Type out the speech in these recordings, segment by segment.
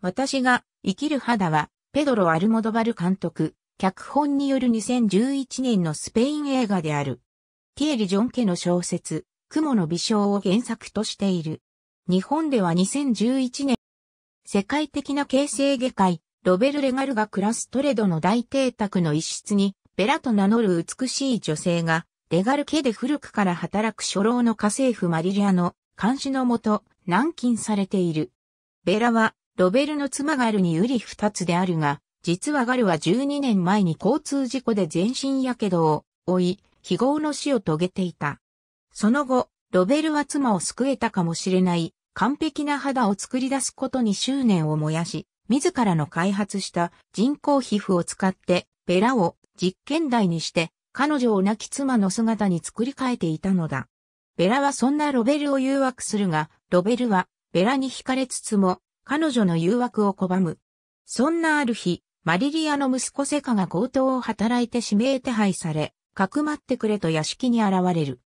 私が生きる肌は、ペドロ・アルモドバル監督、脚本による2011年のスペイン映画である。ティエリ・ジョン家の小説、雲の微笑を原作としている。日本では2011年、世界的な形成外科医、ロベル・レガルが暮らすトレドの大邸宅の一室に、ベラと名乗る美しい女性が、レガル家で古くから働く初老の家政婦マリリアの監視のもと、軟禁されている。ベラはロベルの妻ガルに瓜二つであるが、実はガルは12年前に交通事故で全身やけどを負い、非業の死を遂げていた。その後、ロベルは妻を救えたかもしれない完璧な肌を作り出すことに執念を燃やし、自らの開発した人工皮膚を使ってベラを実験台にして彼女を亡き妻の姿に作り変えていたのだ。ベラはそんなロベルを誘惑するが、ロベルはベラに惹かれつつも彼女の誘惑を拒む。そんなある日、マリリアの息子セカが強盗を働いて指名手配され、かくまってくれと屋敷に現れる。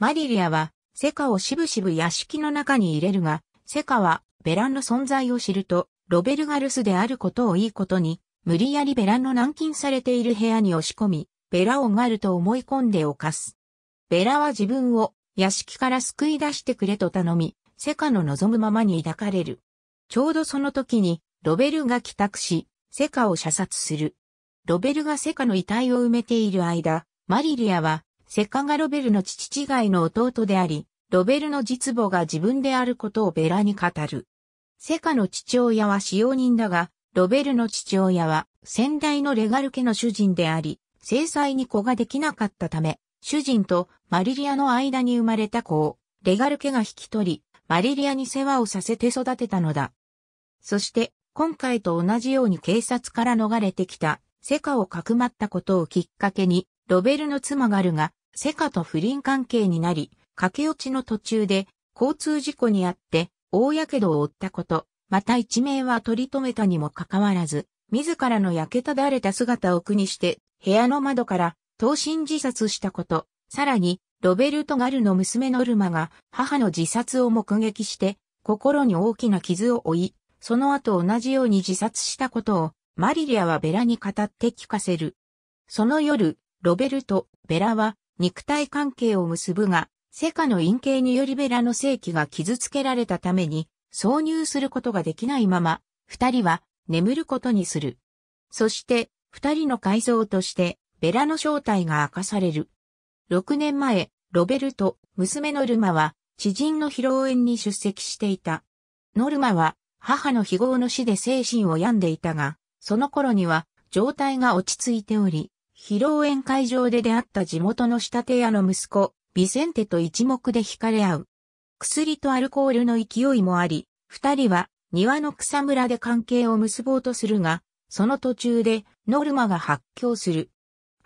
マリリアは、セカをしぶしぶ屋敷の中に入れるが、セカは、ベランの存在を知ると、ロベルガルスであることをいいことに、無理やりベランの軟禁されている部屋に押し込み、ベラをガルと思い込んで犯す。ベラは自分を屋敷から救い出してくれと頼み、セカの望むままに抱かれる。ちょうどその時に、ロベルが帰宅し、セカを射殺する。ロベルがセカの遺体を埋めている間、マリリアは、セカがロベルの父違いの弟であり、ロベルの実母が自分であることをベラに語る。セカの父親は使用人だが、ロベルの父親は先代のレガル家の主人であり、制裁に子ができなかったため、主人とマリリアの間に生まれた子をレガル家が引き取り、マリリアに世話をさせて育てたのだ。そして、今回と同じように警察から逃れてきた、セカをかくまったことをきっかけに、ロベルの妻ガルが、セカと不倫関係になり、駆け落ちの途中で、交通事故にあって、大やけどを負ったこと、また一命は取り留めたにもかかわらず、自らの焼けただれた姿を苦にして、部屋の窓から、等身自殺したこと、さらに、ロベルト・ガルの娘ノルマが母の自殺を目撃して心に大きな傷を負い、その後同じように自殺したことをマリリアはベラに語って聞かせる。その夜、ロベルト、ベラは肉体関係を結ぶが、セカの陰形によりベラの性器が傷つけられたために挿入することができないまま、二人は眠ることにする。そして、二人の改造として、ベラの正体が明かされる。六年前、ロベルト、娘ノルマは、知人の披露宴に出席していた。ノルマは、母の非業の死で精神を病んでいたが、その頃には、状態が落ち着いており、披露宴会場で出会った地元の仕立て屋の息子、ビセンテと一目で惹かれ合う。薬とアルコールの勢いもあり、二人は庭の草むらで関係を結ぼうとするが、その途中でノルマが発狂する。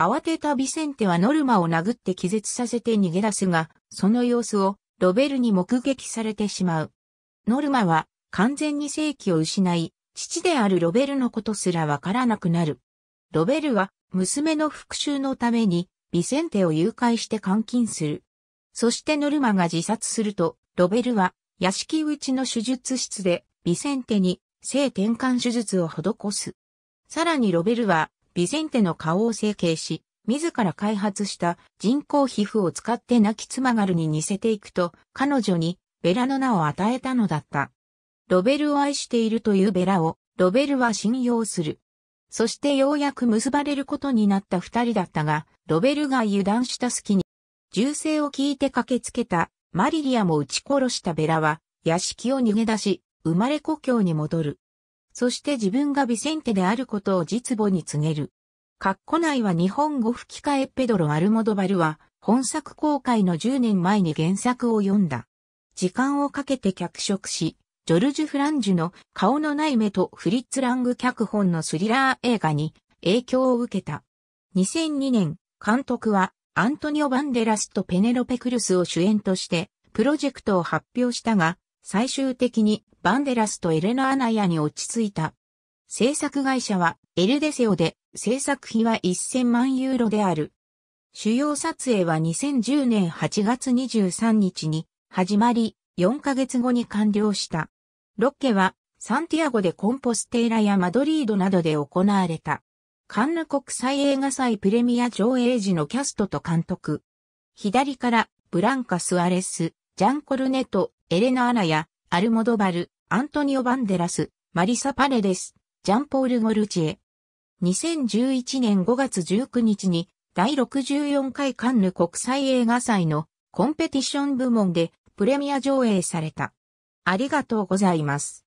慌てたビセンテはノルマを殴って気絶させて逃げ出すが、その様子をロベルに目撃されてしまう。ノルマは完全に正気を失い、父であるロベルのことすらわからなくなる。ロベルは娘の復讐のためにビセンテを誘拐して監禁する。そしてノルマが自殺すると、ロベルは屋敷内の手術室でビセンテに性転換手術を施す。さらにロベルはビゼンテの顔を整形し、自ら開発した人工皮膚を使って亡き妻ガルに似せていくと、彼女にベラの名を与えたのだった。ロベルを愛しているというベラを、ロベルは信用する。そしてようやく結ばれることになった二人だったが、ロベルが油断した隙に、銃声を聞いて駆けつけたマリリアも撃ち殺したベラは、屋敷を逃げ出し、生まれ故郷に戻る。そして自分がビセンテであることを実母に告げる。カッコ内は日本語吹き替えペドロ・アルモドバルは、本作公開の10年前に原作を読んだ。時間をかけて脚色し、ジョルジュ・フランジュの顔のない目とフリッツ・ラング脚本のスリラー映画に影響を受けた。2002年、監督はアントニオ・バンデラスとペネロペ・クルスを主演としてプロジェクトを発表したが、最終的にバンデラスとエレナ・アナヤに落ち着いた。制作会社はエルデセオで制作費は1000万ユーロである。主要撮影は2010年8月23日に始まり、4ヶ月後に完了した。ロッケはサンティアゴでコンポステーラやマドリードなどで行われた。カンヌ国際映画祭プレミア上映時のキャストと監督。左からブランカ・スアレス、ジャン・コルネト、エレナ・アナや、アルモドバル、アントニオ・バンデラス、マリサ・パレデス、ジャンポール・ゴルチエ。2011年5月19日に第64回カンヌ国際映画祭のコンペティション部門でプレミア上映された。ありがとうございます。